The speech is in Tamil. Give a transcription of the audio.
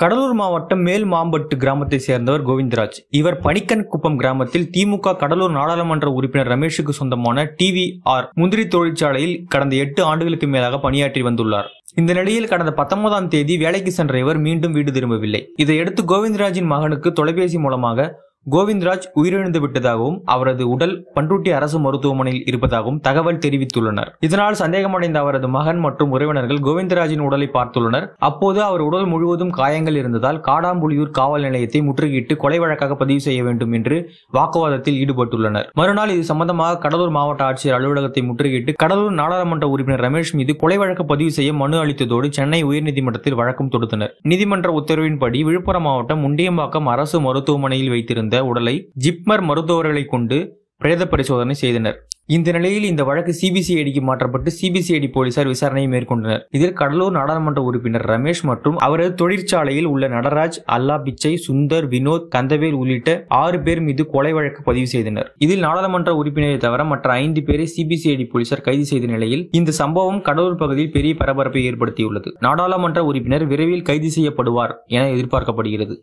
கடலூர் மாவட்டம் மேல் மாம்பட்டு கிராமத்தை சேர்ந்தவர் கோவிந்தராஜ் இவர் பணிக்கன் குப்பம் கிராமத்தில் திமுக கடலூர் நாடாளுமன்ற உறுப்பினர் ரமேஷுக்கு சொந்தமான டிவி ஆர் முந்திரி தொழிற்சாலையில் கடந்த எட்டு ஆண்டுகளுக்கு மேலாக பணியாற்றி வந்துள்ளார் இந்த நிலையில் கடந்த பத்தொன்பதாம் தேதி வேலைக்கு சென்ற இவர் மீண்டும் வீடு திரும்பவில்லை இதையடுத்து கோவிந்தராஜின் மகனுக்கு தொலைபேசி மூலமாக கோவிந்தராஜ் உயிரிழந்து விட்டதாகவும் அவரது உடல் பண்ருட்டி அரசு மருத்துவமனையில் இருப்பதாகவும் தகவல் தெரிவித்துள்ளனர் இதனால் சந்தேகமடைந்த அவரது மகன் மற்றும் உறவினர்கள் கோவிந்தராஜின் உடலை பார்த்துள்ளனர் அப்போது அவர் உடல் முழுவதும் காயங்கள் இருந்ததால் காடாம்புலியூர் காவல் நிலையத்தை முற்றுகையிட்டு கொலை வழக்காக பதிவு செய்ய வேண்டும் என்று வாக்குவாதத்தில் ஈடுபட்டுள்ளனர் மறுநாள் இது சம்பந்தமாக கடலூர் மாவட்ட ஆட்சியர் அலுவலகத்தை முற்றுகையிட்டு கடலூர் நாடாளுமன்ற உறுப்பினர் ரமேஷ் மீது கொலை வழக்கு பதிவு செய்ய மனு அளித்ததோடு சென்னை உயர்நீதிமன்றத்தில் வழக்கம் தொடுத்தனர் நீதிமன்ற உத்தரவின்படி விழுப்புரம் மாவட்டம் முண்டியம்பாக்கம் அரசு மருத்துவமனையில் வைத்திருந்த இருந்த உடலை ஜிப்மர் மருத்துவர்களை கொண்டு பிரேத பரிசோதனை செய்தனர் இந்த நிலையில் இந்த வழக்கு சிபிசிஐடிக்கு மாற்றப்பட்டு சிபிசிஐடி போலீசார் விசாரணையை மேற்கொண்டனர் இதில் கடலூர் நாடாளுமன்ற உறுப்பினர் ரமேஷ் மற்றும் அவரது தொழிற்சாலையில் உள்ள நடராஜ் அல்லா பிச்சை சுந்தர் வினோத் கந்தவேல் உள்ளிட்ட ஆறு பேர் மீது கொலை வழக்கு பதிவு செய்தனர் இதில் நாடாளுமன்ற உறுப்பினரை தவிர மற்ற ஐந்து பேரை சிபிசிஐடி போலீசார் கைது செய்த நிலையில் இந்த சம்பவம் கடலூர் பகுதியில் பெரிய பரபரப்பை ஏற்படுத்தியுள்ளது நாடாளுமன்ற உறுப்பினர் விரைவில் கைது செய்யப்படுவார் என எதிர்பார்க்கப்படுகிறது